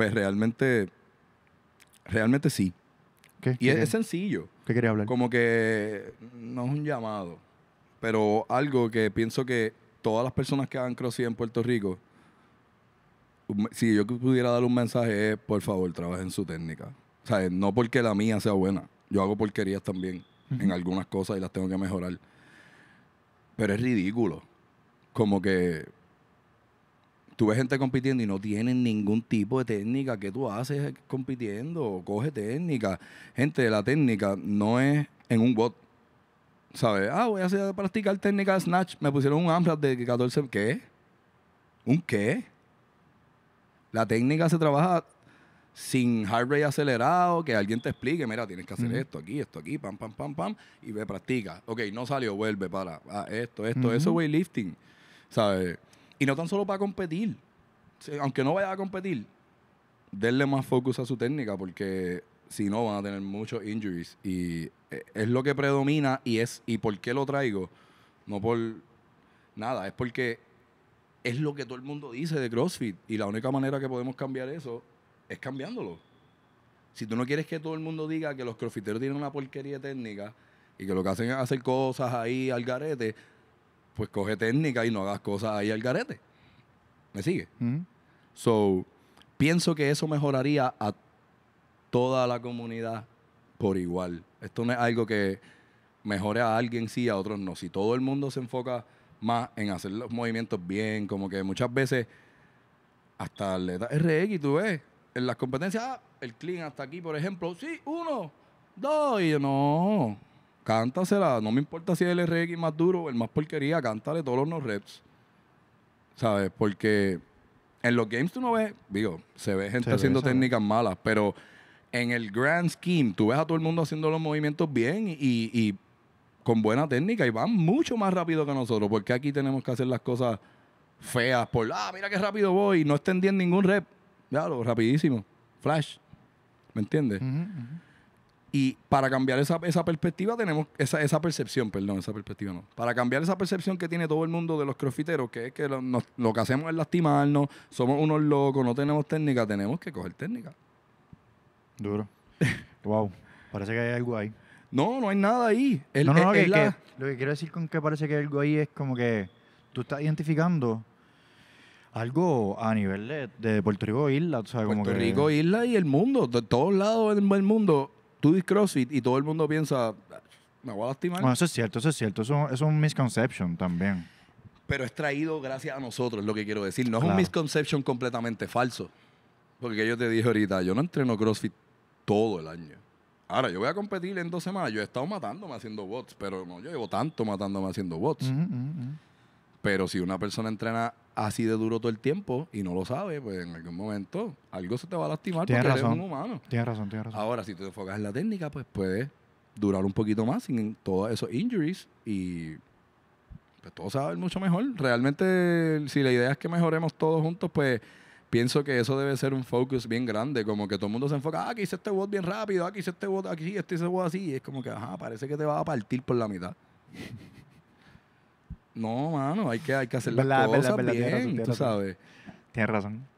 pues realmente, realmente sí. ¿Qué? Y es, sencillo. ¿Qué quería hablar? Como que no es un llamado, pero algo que pienso que todas las personas que han crecido en Puerto Rico, si yo pudiera dar un mensaje es, por favor, trabajen su técnica. O sea, no porque la mía sea buena. Yo hago porquerías también en algunas cosas y las tengo que mejorar. Pero es ridículo. Como que tú ves gente compitiendo y no tienen ningún tipo de técnica. que tú haces compitiendo? Coge técnica. Gente, la técnica no es en un bot. ¿Sabes? Ah, voy a hacer, practicar técnica de snatch. Me pusieron un amflat de 14. ¿Qué? ¿Un qué? La técnica se trabaja sin heart rate acelerado, que alguien te explique, mira, tienes que hacer esto aquí, esto aquí, pam, pam, pam, pam, y ve, practica. Ok, no salió, vuelve para ah, esto, esto, Eso es eso weightlifting. ¿Sabes? Y no tan solo para competir. Aunque no vaya a competir, denle más focus a su técnica porque si no van a tener muchos injuries. Y eh, es lo que predomina y es y por qué lo traigo. No por nada, es porque es lo que todo el mundo dice de CrossFit. Y la única manera que podemos cambiar eso es cambiándolo. Si tú no quieres que todo el mundo diga que los crossfiteros tienen una porquería técnica y que lo que hacen es hacer cosas ahí al garete, pues coge técnica y no hagas cosas ahí al garete. ¿Me sigue? So, pienso que eso mejoraría a toda la comunidad por igual. Esto no es algo que mejore a alguien sí, a otros no. Si todo el mundo se enfoca más en hacer los movimientos bien, como que muchas veces hasta le da RX, tú ves, en las competencias, ah, el clean hasta aquí, por ejemplo, sí, uno, dos, y no, cántasela. No me importa si es el RX más duro o el más porquería, cántale todos los reps. ¿Sabes? Porque en los games tú no ves, digo, se ve gente haciendo técnicas malas, pero en el grand scheme tú ves a todo el mundo haciendo los movimientos bien y, con buena técnica y van mucho más rápido que nosotros, porque aquí tenemos que hacer las cosas feas por, ah, mira qué rápido voy, no extendiendo ningún rep. Claro, rapidísimo. Flash. ¿Me entiendes? Y para cambiar esa, perspectiva tenemos, esa, percepción, perdón, esa perspectiva no. Para cambiar esa percepción que tiene todo el mundo de los crofiteros, que es que lo, que hacemos es lastimarnos, somos unos locos, no tenemos técnica, tenemos que coger técnica. Duro. wow. Parece que hay algo ahí. No, no hay nada ahí. lo que quiero decir con que parece que hay algo ahí es como que tú estás identificando algo a nivel de, Puerto Rico, isla. Puerto Rico, isla y el mundo. De todos lados del mundo tú dices CrossFit y todo el mundo piensa, me voy a lastimar. No, eso es cierto, eso es cierto. Eso, es un misconception también. Pero es traído gracias a nosotros, es lo que quiero decir. No es un misconception completamente falso. Porque yo te dije ahorita, yo no entreno CrossFit todo el año. Ahora, yo voy a competir en dos semanas. Yo he estado matándome haciendo bots, pero no, yo llevo tanto matándome haciendo bots. Pero si una persona entrena así de duro todo el tiempo y no lo sabe, pues en algún momento algo se te va a lastimar porque eres un humano. Tienes razón, tienes razón. Ahora, si te enfocas en la técnica, pues puedes durar un poquito más sin todos esos injuries y pues, todo se mucho mejor. Realmente, si la idea es que mejoremos todos juntos, pues pienso que eso debe ser un focus bien grande, como que todo el mundo se enfoca, aquí ah, hice este bot bien rápido, aquí ah, hice este bot aquí, este hice este bot así, es como que, ajá, parece que te va a partir por la mitad. No, mano, hay que, hay que hacer las bla, cosas bien, tú sabes. Tienes razón.